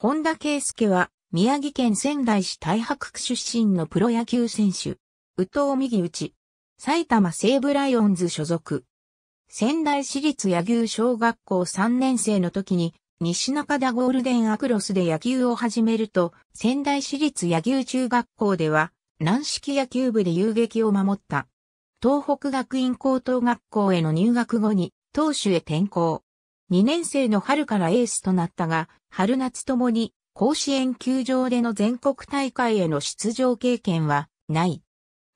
本田圭介は、宮城県仙台市太白区出身のプロ野球選手。宇藤右内。埼玉西武ライオンズ所属。仙台市立野球小学校3年生の時に、西中田ゴールデンアクロスで野球を始めると、仙台市立野球中学校では、軟式野球部で遊撃を守った。東北学院高等学校への入学後に、投手へ転校。2年生の春からエースとなったが、春夏ともに甲子園球場での全国大会への出場経験はない。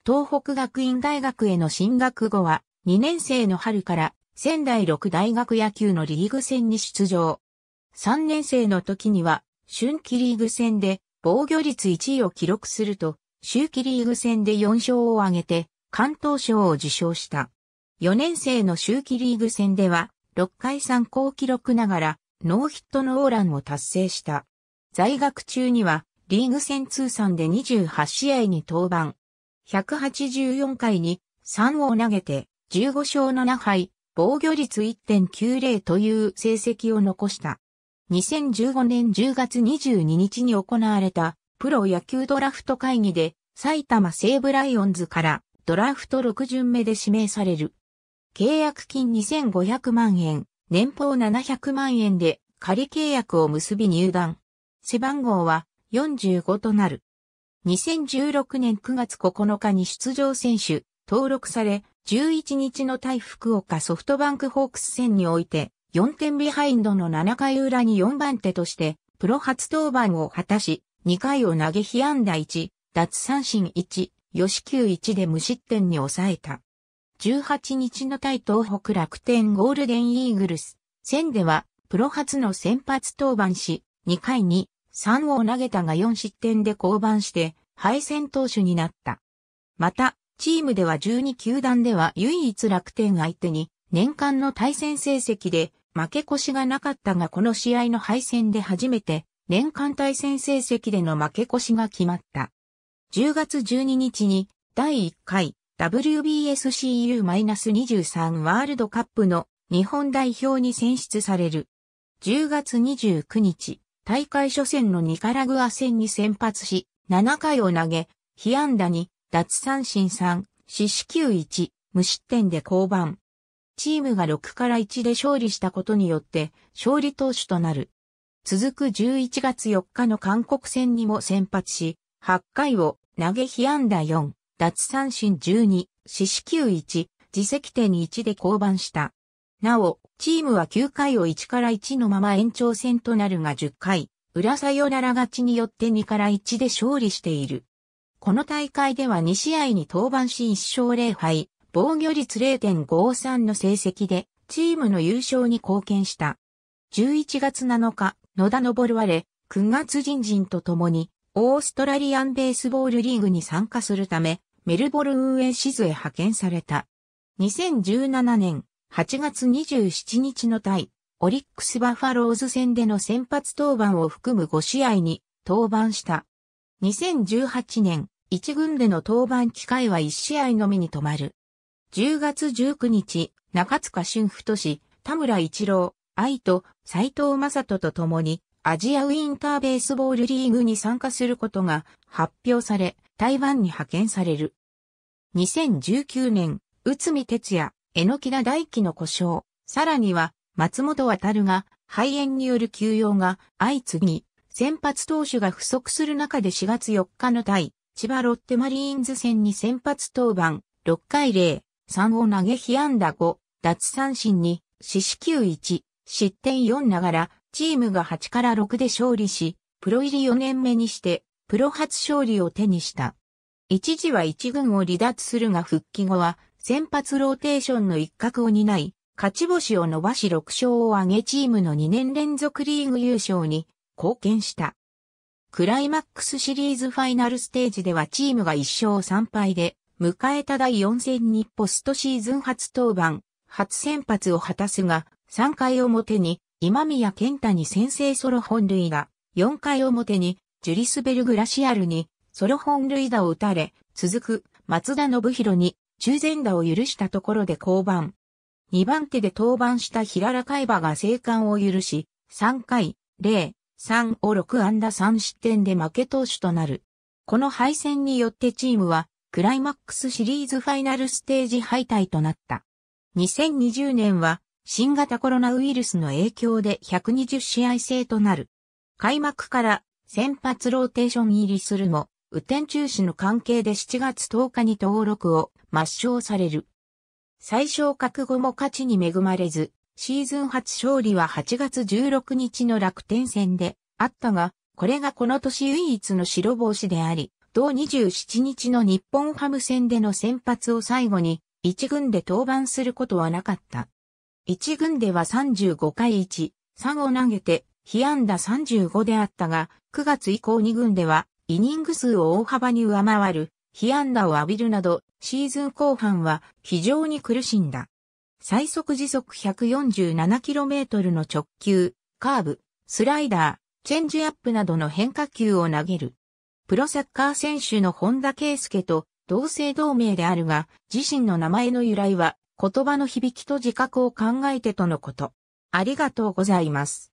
東北学院大学への進学後は2年生の春から仙台六大学野球のリーグ戦に出場。3年生の時には春季リーグ戦で防御率1位を記録すると、秋季リーグ戦で4勝を挙げて関東賞を受賞した。4年生の秋季リーグ戦では6回参考記録ながらノーヒットノーランを達成した。在学中にはリーグ戦通算で28試合に登板。184回に3を投げて15勝7敗、防御率1.90という成績を残した。2015年10月22日に行われたプロ野球ドラフト会議で埼玉西武ライオンズからドラフト6巡目で指名される。契約金2500万円、年俸700万円で仮契約を結び入団。背番号は45となる。2016年9月9日に出場選手、登録され、11日の対福岡ソフトバンクホークス戦において、4点ビハインドの7回裏に4番手として、プロ初登板を果たし、2回を投げ被安打1、奪三振1、吉球1で無失点に抑えた。18日の対東北楽天ゴールデンイーグルス戦ではプロ初の先発登板し、2回に3を投げたが4失点で降板して敗戦投手になった。また、チームでは12球団では唯一楽天相手に年間の対戦成績で負け越しがなかったがこの試合の敗戦で初めて年間対戦成績での負け越しが決まった。10月12日に第1回 WBSCU-23 ワールドカップの日本代表に選出される。10月29日、大会初戦のニカラグア戦に先発し、7回を投げ、被安打2、奪三振3、四死球1、無失点で降板。チームが6から1で勝利したことによって、勝利投手となる。続く11月4日の韓国戦にも先発し、8回を投げ被安打4、奪三振12、四死球1、自責点1で降板した。なお、チームは9回を1から1のまま延長戦となるが10回、裏サヨナラ勝ちによって2から1で勝利している。この大会では2試合に登板し1勝0敗、防御率0.53の成績で、チームの優勝に貢献した。11月7日、野田昇われ、9月人人と共に、オーストラリアンベースボールリーグに参加するため、メルボルンへシズへ派遣された。2017年8月27日の対オリックスバファローズ戦での先発登板を含む5試合に登板した。2018年1軍での登板機会は1試合のみに止まる。10月19日、中塚俊夫都市、田村一郎、愛と斎藤正人と共にアジアウィンターベースボールリーグに参加することが発表され、台湾に派遣される。2019年、内海哲也、榎田大輝の故障、さらには松本渡が肺炎による休養が相次ぎ、先発投手が不足する中で4月4日の対、千葉ロッテマリーンズ戦に先発登板、6回0、3を投げ被安打5、奪三振に、四死球1、失点4ながら、チームが8から6で勝利し、プロ入り4年目にして、プロ初勝利を手にした。一時は一軍を離脱するが復帰後は先発ローテーションの一角を担い、勝ち星を伸ばし6勝を挙げチームの2年連続リーグ優勝に貢献した。クライマックスシリーズファイナルステージではチームが1勝3敗で、迎えた第4戦にポストシーズン初登板、初先発を果たすが、3回表に今宮健太に先制ソロ本塁打、4回表にジュリスベル・グラシアルにソロ本塁打を打たれ、続く松田信弘に中前打を許したところで降板。2番手で登板した平良海馬が生還を許し、3回、0、3を6安打3失点で負け投手となる。この敗戦によってチームはクライマックスシリーズファイナルステージ敗退となった。2020年は新型コロナウイルスの影響で120試合制となる。開幕から先発ローテーション入りするも、雨天中止の関係で7月10日に登録を抹消される。最小覚悟も勝ちに恵まれず、シーズン初勝利は8月16日の楽天戦であったが、これがこの年唯一の白星であり、同27日の日本ハム戦での先発を最後に、1軍で登板することはなかった。1軍では35回1、3を投げて、被安打35であったが、9月以降2軍では、イニング数を大幅に上回る、被安打を浴びるなど、シーズン後半は非常に苦しんだ。最速時速 147km の直球、カーブ、スライダー、チェンジアップなどの変化球を投げる。プロサッカー選手の本田圭介と同姓同名であるが、自身の名前の由来は言葉の響きと自覚を考えてとのこと。ありがとうございます。